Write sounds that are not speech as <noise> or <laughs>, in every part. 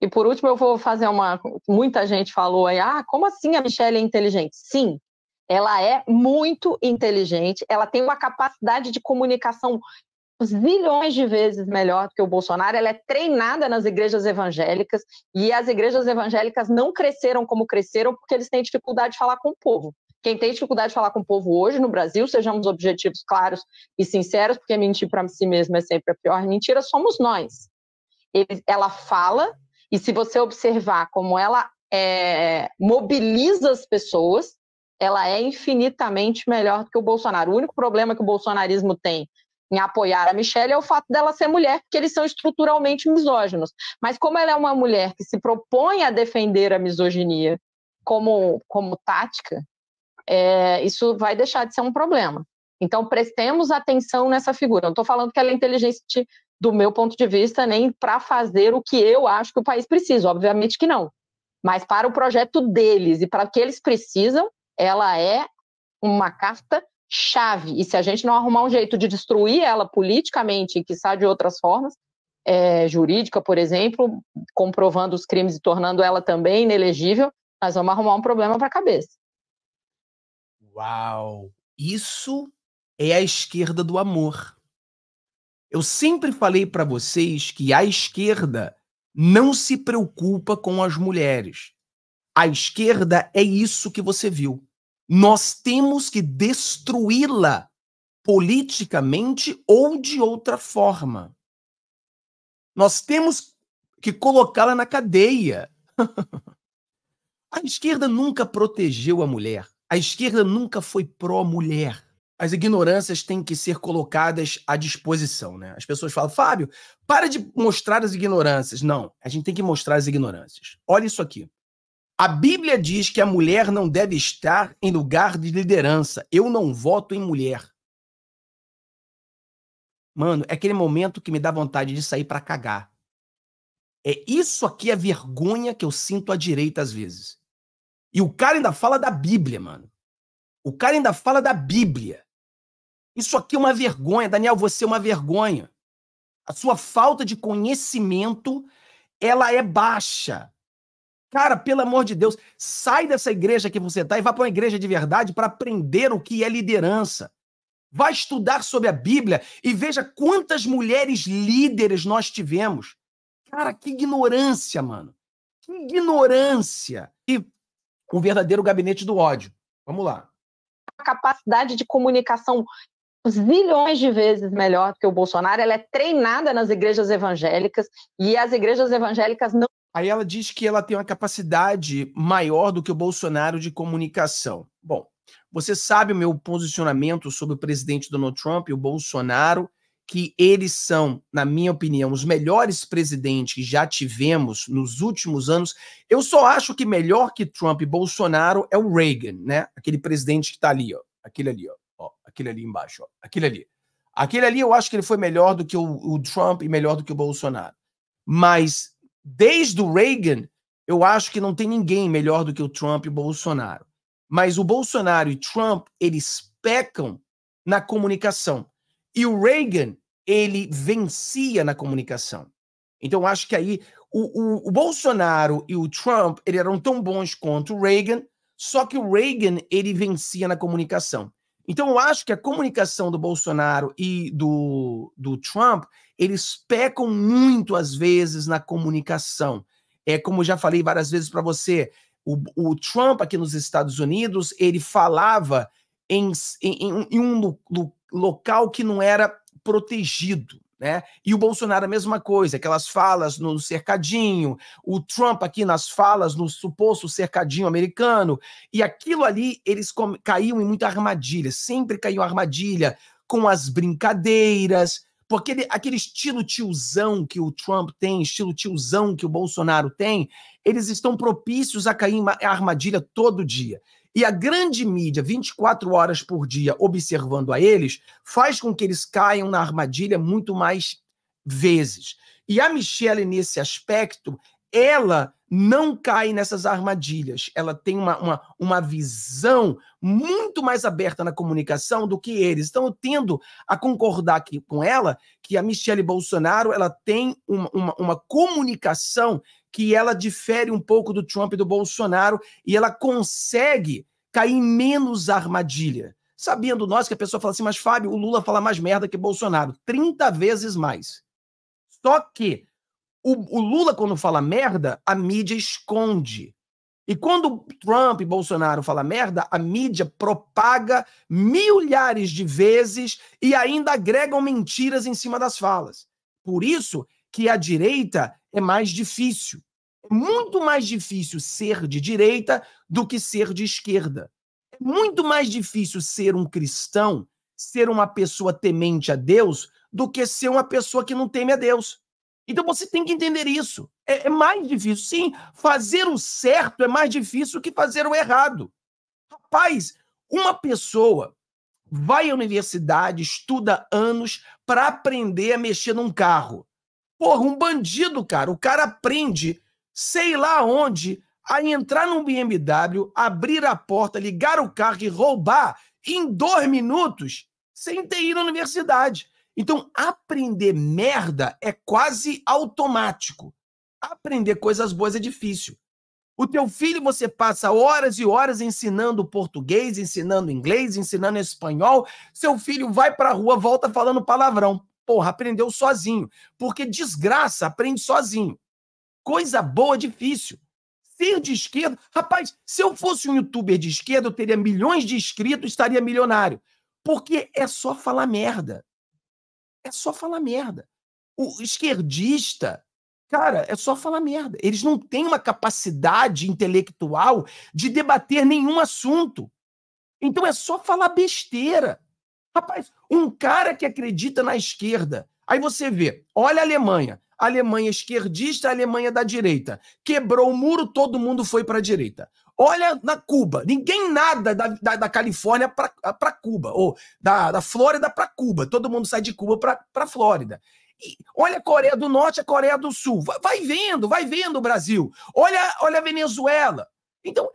E por último, eu vou fazer uma. Muita gente falou aí, ah, como assim a Michelle é inteligente? Sim, ela é muito inteligente, ela tem uma capacidade de comunicação zilhões de vezes melhor do que o Bolsonaro. Ela é treinada nas igrejas evangélicas e as igrejas evangélicas não cresceram como cresceram porque eles têm dificuldade de falar com o povo. Quem tem dificuldade de falar com o povo hoje no Brasil, sejamos objetivos claros e sinceros, porque mentir para si mesmo é sempre a pior mentira, somos nós. Ele, ela fala e se você observar como ela é, mobiliza as pessoas, ela é infinitamente melhor do que o Bolsonaro. O único problema que o bolsonarismo tem em apoiar a Michelle é o fato dela ser mulher, porque eles são estruturalmente misóginos. Mas como ela é uma mulher que se propõe a defender a misoginia como, como tática, é, isso vai deixar de ser um problema. Então, prestemos atenção nessa figura. Não estou falando que ela é inteligente do meu ponto de vista, nem para fazer o que eu acho que o país precisa, obviamente que não. Mas para o projeto deles e para o que eles precisam, ela é uma carta chave. E se a gente não arrumar um jeito de destruir ela politicamente, que sai de outras formas, é, jurídica, por exemplo, comprovando os crimes e tornando ela também inelegível, nós vamos arrumar um problema para a cabeça. Uau! Isso é a esquerda do amor. Eu sempre falei para vocês que a esquerda não se preocupa com as mulheres. A esquerda é isso que você viu. Nós temos que destruí-la politicamente ou de outra forma. Nós temos que colocá-la na cadeia. <laughs> a esquerda nunca protegeu a mulher. A esquerda nunca foi pró-mulher as ignorâncias têm que ser colocadas à disposição, né? As pessoas falam, Fábio, para de mostrar as ignorâncias. Não, a gente tem que mostrar as ignorâncias. Olha isso aqui. A Bíblia diz que a mulher não deve estar em lugar de liderança. Eu não voto em mulher. Mano, é aquele momento que me dá vontade de sair para cagar. É isso aqui a é vergonha que eu sinto à direita às vezes. E o cara ainda fala da Bíblia, mano. O cara ainda fala da Bíblia. Isso aqui é uma vergonha. Daniel, você é uma vergonha. A sua falta de conhecimento, ela é baixa. Cara, pelo amor de Deus, sai dessa igreja que você está e vá para uma igreja de verdade para aprender o que é liderança. Vá estudar sobre a Bíblia e veja quantas mulheres líderes nós tivemos. Cara, que ignorância, mano. Que ignorância. E o verdadeiro gabinete do ódio. Vamos lá. A capacidade de comunicação zilhões de vezes melhor do que o Bolsonaro. Ela é treinada nas igrejas evangélicas e as igrejas evangélicas não. Aí ela diz que ela tem uma capacidade maior do que o Bolsonaro de comunicação. Bom, você sabe o meu posicionamento sobre o presidente Donald Trump e o Bolsonaro, que eles são, na minha opinião, os melhores presidentes que já tivemos nos últimos anos. Eu só acho que melhor que Trump e Bolsonaro é o Reagan, né? Aquele presidente que está ali, ó. Aquele ali, ó aquele ali embaixo, ó, aquele ali. Aquele ali eu acho que ele foi melhor do que o, o Trump e melhor do que o Bolsonaro. Mas desde o Reagan, eu acho que não tem ninguém melhor do que o Trump e o Bolsonaro. Mas o Bolsonaro e Trump, eles pecam na comunicação. E o Reagan, ele vencia na comunicação. Então, eu acho que aí o, o, o, Bolsonaro e o Trump ele eram tão bons quanto o Reagan, só que o Reagan ele vencia na comunicação. Então, eu acho que a comunicação do Bolsonaro e do, do Trump, eles pecam muito, às vezes, na comunicação. É como eu já falei várias vezes para você, o, o, Trump aqui nos Estados Unidos, ele falava em, em, em um lo, local que não era protegido. Né? E o Bolsonaro, a mesma coisa, aquelas falas no cercadinho, o Trump aqui nas falas no suposto cercadinho americano, e aquilo ali eles caíam em muita armadilha, sempre caiu armadilha com as brincadeiras, porque ele, aquele estilo tiozão que o Trump tem, estilo tiozão que o Bolsonaro tem, eles estão propícios a cair em armadilha todo dia. E a grande mídia, 24 horas por dia, observando a eles, faz com que eles caiam na armadilha muito mais vezes. E a Michelle, nesse aspecto, ela não cai nessas armadilhas. Ela tem uma, uma, uma visão muito mais aberta na comunicação do que eles. Então, eu tendo a concordar aqui com ela que a Michelle Bolsonaro ela tem uma, uma, uma comunicação que ela difere um pouco do Trump e do Bolsonaro e ela consegue cair menos armadilha. Sabendo nós que a pessoa fala assim, mas Fábio, o Lula fala mais merda que Bolsonaro, 30 vezes mais. Só que o, o Lula, quando fala merda, a mídia esconde. E quando Trump e Bolsonaro falam merda, a mídia propaga milhares de vezes e ainda agregam mentiras em cima das falas. Por isso que a direita é mais difícil. É muito mais difícil ser de direita do que ser de esquerda. É muito mais difícil ser um cristão, ser uma pessoa temente a Deus, do que ser uma pessoa que não teme a Deus. Então você tem que entender isso. É, é mais difícil. Sim, fazer o certo é mais difícil que fazer o errado. Rapaz, uma pessoa vai à universidade, estuda anos para aprender a mexer num carro. Porra, um bandido, cara. O cara aprende sei lá onde, a entrar num BMW, abrir a porta, ligar o carro e roubar em dois minutos sem ter ido à universidade. Então, aprender merda é quase automático. Aprender coisas boas é difícil. O teu filho você passa horas e horas ensinando português, ensinando inglês, ensinando espanhol. Seu filho vai para a rua, volta falando palavrão. Porra, aprendeu sozinho. Porque desgraça aprende sozinho. Coisa boa, difícil. Ser de esquerda. Rapaz, se eu fosse um youtuber de esquerda, eu teria milhões de inscritos, estaria milionário. Porque é só falar merda. É só falar merda. O esquerdista, cara, é só falar merda. Eles não têm uma capacidade intelectual de debater nenhum assunto. Então é só falar besteira. Rapaz, um cara que acredita na esquerda. Aí você vê, olha a Alemanha. Alemanha esquerdista, Alemanha da direita. Quebrou o muro, todo mundo foi para a direita. Olha na Cuba, ninguém nada da, da, da Califórnia para Cuba, ou da, da Flórida para Cuba, todo mundo sai de Cuba para a Flórida. E olha a Coreia do Norte, a Coreia do Sul, vai, vai vendo, vai vendo o Brasil. Olha, olha a Venezuela. Então,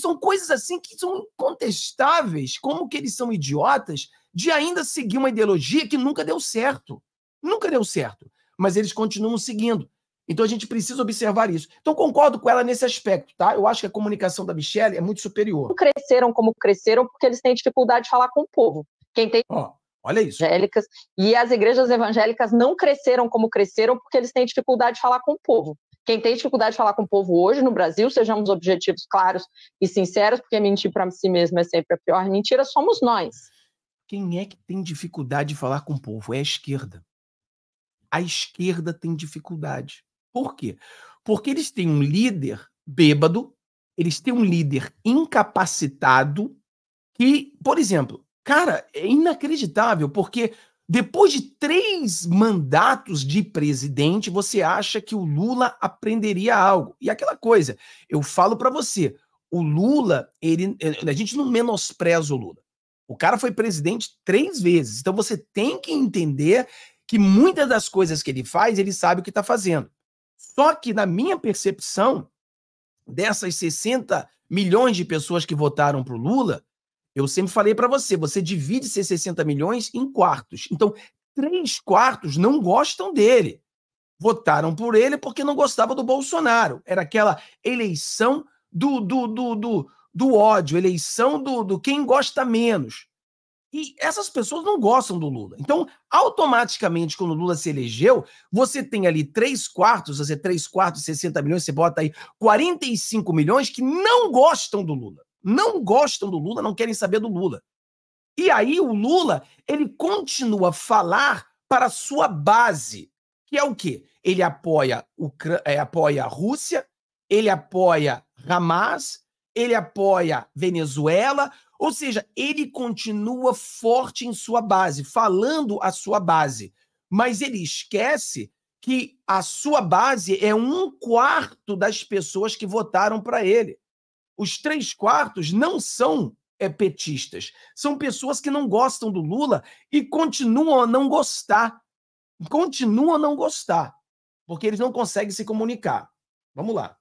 são coisas assim que são incontestáveis, como que eles são idiotas de ainda seguir uma ideologia que nunca deu certo. Nunca deu certo mas eles continuam seguindo. Então a gente precisa observar isso. Então concordo com ela nesse aspecto, tá? Eu acho que a comunicação da Michelle é muito superior. Cresceram como cresceram porque eles têm dificuldade de falar com o povo. Quem tem Ó, olha isso. Evangélicas e as igrejas evangélicas não cresceram como cresceram porque eles têm dificuldade de falar com o povo. Quem tem dificuldade de falar com o povo hoje no Brasil, sejamos objetivos claros e sinceros, porque mentir para si mesmo é sempre a pior mentira, somos nós. Quem é que tem dificuldade de falar com o povo? É a esquerda a esquerda tem dificuldade. Por quê? Porque eles têm um líder bêbado, eles têm um líder incapacitado, que, por exemplo, cara, é inacreditável, porque depois de três mandatos de presidente, você acha que o Lula aprenderia algo. E aquela coisa, eu falo para você, o Lula, ele, eh, a gente não menospreza o Lula. O cara foi presidente três vezes. Então você tem que entender que muitas das coisas que ele faz, ele sabe o que está fazendo. Só que, na minha percepção, dessas 60 milhões de pessoas que votaram para o Lula, eu sempre falei para você, você divide esses 60 milhões em quartos. Então, três quartos não gostam dele. Votaram por ele porque não gostava do Bolsonaro. Era aquela eleição do, do, do, do, do ódio, eleição do, do quem gosta menos. E essas pessoas não gostam do Lula. Então, automaticamente, quando o Lula se elegeu, você tem ali 3 quartos, você três quartos, 60 milhões, você bota aí 45 milhões que não gostam do Lula. Não gostam do Lula, não querem saber do Lula. E aí o Lula, ele continua a falar para a sua base, que é o quê? Ele apoia, Ucra... É, apoia a Rússia, ele apoia Hamas, ele apoia Venezuela, ou seja, ele continua forte em sua base, falando a sua base, mas ele esquece que a sua base é um quarto das pessoas que votaram para ele. Os três quartos não são é, petistas, são pessoas que não gostam do Lula e continuam a não gostar. Continuam a não gostar, porque eles não conseguem se comunicar. Vamos lá.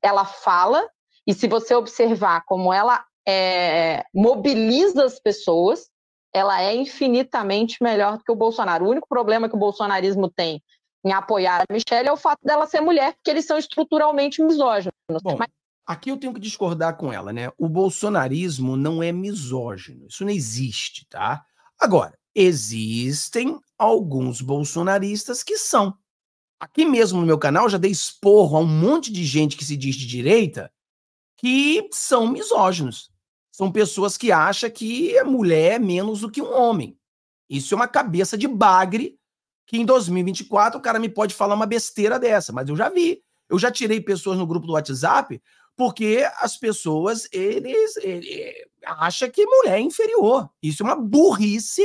Ela fala e se você observar como ela é, mobiliza as pessoas, ela é infinitamente melhor do que o Bolsonaro. O único problema que o bolsonarismo tem em apoiar a Michelle é o fato dela ser mulher, porque eles são estruturalmente misóginos. Bom, Mas... aqui eu tenho que discordar com ela, né? O bolsonarismo não é misógino, isso não existe, tá? Agora, existem alguns bolsonaristas que são. Aqui mesmo no meu canal já dei esporro a um monte de gente que se diz de direita que são misóginos. São pessoas que acham que a é mulher é menos do que um homem. Isso é uma cabeça de bagre que em 2024 o cara me pode falar uma besteira dessa, mas eu já vi. Eu já tirei pessoas no grupo do WhatsApp porque as pessoas eles, eles eh, eh, acham que mulher é inferior. Isso é uma burrice,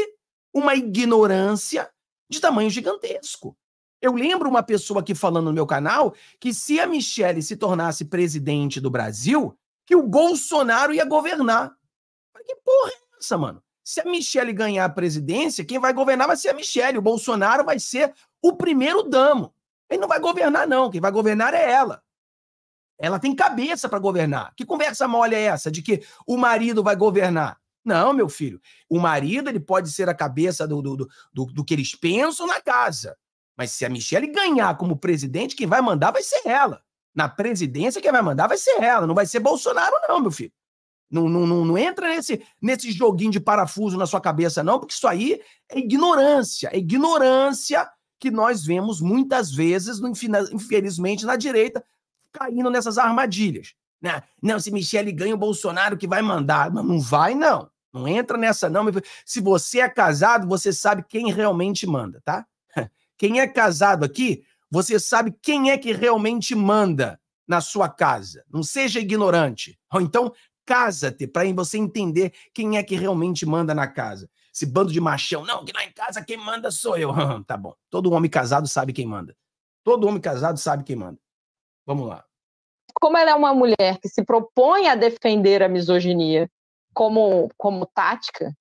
uma ignorância de tamanho gigantesco. Eu lembro uma pessoa aqui falando no meu canal que se a Michelle se tornasse presidente do Brasil, que o Bolsonaro ia governar. Que porra é essa, mano? Se a Michelle ganhar a presidência, quem vai governar vai ser a Michelle. O Bolsonaro vai ser o primeiro damo. Ele não vai governar, não. Quem vai governar é ela. Ela tem cabeça para governar. Que conversa mole é essa de que o marido vai governar? Não, meu filho. O marido ele pode ser a cabeça do, do, do, do que eles pensam na casa. Mas se a Michelle ganhar como presidente, quem vai mandar vai ser ela. Na presidência, quem vai mandar vai ser ela. Não vai ser Bolsonaro, não, meu filho. Não, não, não, não entra nesse, nesse joguinho de parafuso na sua cabeça, não, porque isso aí é ignorância. É ignorância que nós vemos muitas vezes, infelizmente, na direita, caindo nessas armadilhas. Né? Não, se Michele ganha o Bolsonaro que vai mandar. não, não vai, não. Não entra nessa, não. Se você é casado, você sabe quem realmente manda, tá? Quem é casado aqui, você sabe quem é que realmente manda na sua casa. Não seja ignorante. Ou então, casa-te para você entender quem é que realmente manda na casa. Esse bando de machão, não, que lá em casa quem manda sou eu. <laughs> tá bom. Todo homem casado sabe quem manda. Todo homem casado sabe quem manda. Vamos lá. Como ela é uma mulher que se propõe a defender a misoginia como, como tática,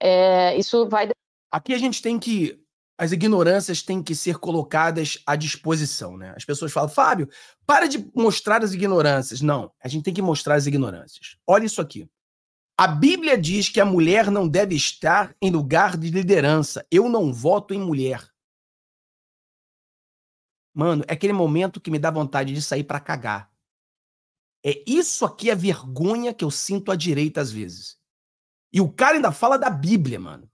é, isso vai. Aqui a gente tem que as ignorâncias têm que ser colocadas à disposição, né? As pessoas falam, Fábio, para de mostrar as ignorâncias. Não, a gente tem que mostrar as ignorâncias. Olha isso aqui. A Bíblia diz que a mulher não deve estar em lugar de liderança. Eu não voto em mulher. Mano, é aquele momento que me dá vontade de sair para cagar. É isso aqui a é vergonha que eu sinto à direita às vezes. E o cara ainda fala da Bíblia, mano.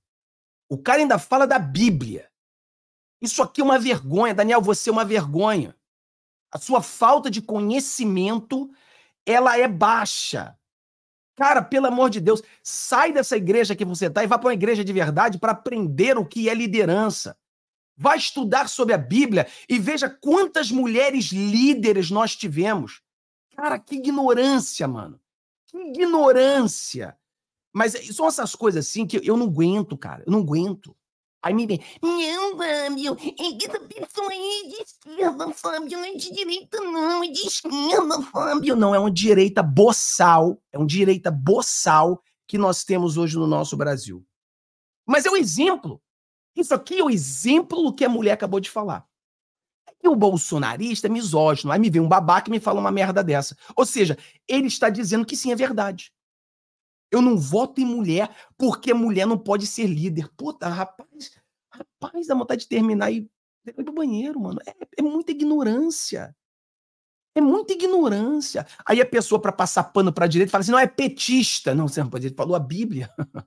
O cara ainda fala da Bíblia. Isso aqui é uma vergonha. Daniel, você é uma vergonha. A sua falta de conhecimento, ela é baixa. Cara, pelo amor de Deus, sai dessa igreja que você está e vá para uma igreja de verdade para aprender o que é liderança. Vá estudar sobre a Bíblia e veja quantas mulheres líderes nós tivemos. Cara, que ignorância, mano. Que ignorância. Mas são essas coisas assim que eu não aguento, cara. Eu não aguento. Aí me vem, não, Fábio, é que essa pessoa aí é de esquerda, Fábio, não é de direita, não, é de esquerda, Fábio. Não, é uma direita boçal, é uma direita boçal que nós temos hoje no nosso Brasil. Mas é o um exemplo. Isso aqui é o um exemplo do que a mulher acabou de falar. É e o bolsonarista é misógino. Aí me vem um babaca e me fala uma merda dessa. Ou seja, ele está dizendo que sim, é verdade. Eu não voto em mulher porque mulher não pode ser líder. Puta, rapaz, rapaz, dá vontade de terminar e ir pro banheiro, mano. É, é muita ignorância. É muita ignorância. Aí a pessoa, para passar pano para direita, fala assim: não, é petista. Não, você pode". ele falou a Bíblia. <laughs> não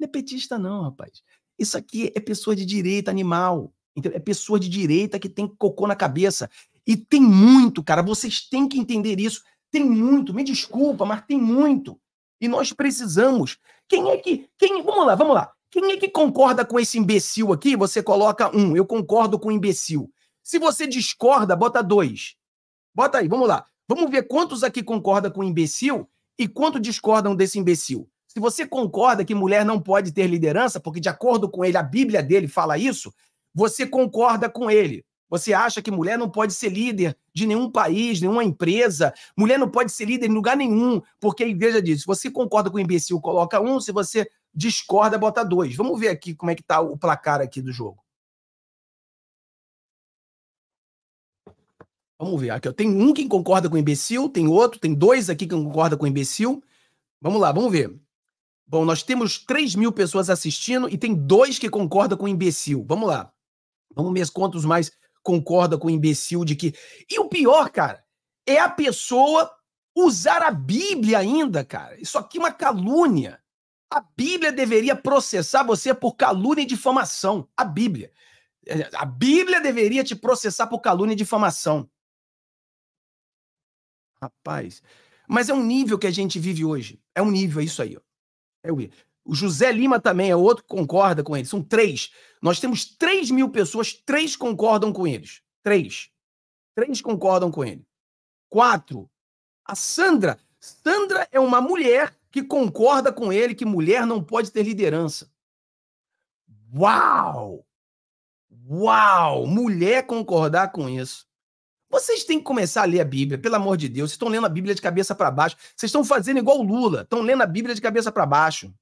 é petista, não, rapaz. Isso aqui é pessoa de direita animal. É pessoa de direita que tem cocô na cabeça. E tem muito, cara. Vocês têm que entender isso. Tem muito. Me desculpa, mas tem muito. E nós precisamos. Quem é que. Quem, vamos lá, vamos lá. Quem é que concorda com esse imbecil aqui? Você coloca um. Eu concordo com o imbecil. Se você discorda, bota dois. Bota aí, vamos lá. Vamos ver quantos aqui concordam com o imbecil e quanto discordam desse imbecil. Se você concorda que mulher não pode ter liderança, porque de acordo com ele, a Bíblia dele fala isso, você concorda com ele. Você acha que mulher não pode ser líder de nenhum país, nenhuma empresa? Mulher não pode ser líder em lugar nenhum, porque a igreja diz: se você concorda com o imbecil, coloca um, se você discorda, bota dois. Vamos ver aqui como é que está o placar aqui do jogo. Vamos ver. Aqui, eu um que concorda com o imbecil, tem outro, tem dois aqui que concorda com o imbecil. Vamos lá, vamos ver. Bom, nós temos 3 mil pessoas assistindo e tem dois que concordam com o imbecil. Vamos lá. Vamos ver quantos mais concorda com o imbecil de que. E o pior, cara, é a pessoa usar a Bíblia ainda, cara. Isso aqui é uma calúnia. A Bíblia deveria processar você por calúnia e difamação. A Bíblia. A Bíblia deveria te processar por calúnia e difamação. Rapaz. Mas é um nível que a gente vive hoje. É um nível, é isso aí. Ó. É o o José Lima também é outro que concorda com ele. São três. Nós temos três mil pessoas, três concordam com eles. Três. Três concordam com ele. Quatro. A Sandra. Sandra é uma mulher que concorda com ele que mulher não pode ter liderança. Uau! Uau! Mulher concordar com isso. Vocês têm que começar a ler a Bíblia, pelo amor de Deus. Vocês estão lendo a Bíblia de cabeça para baixo. Vocês estão fazendo igual o Lula, estão lendo a Bíblia de cabeça para baixo.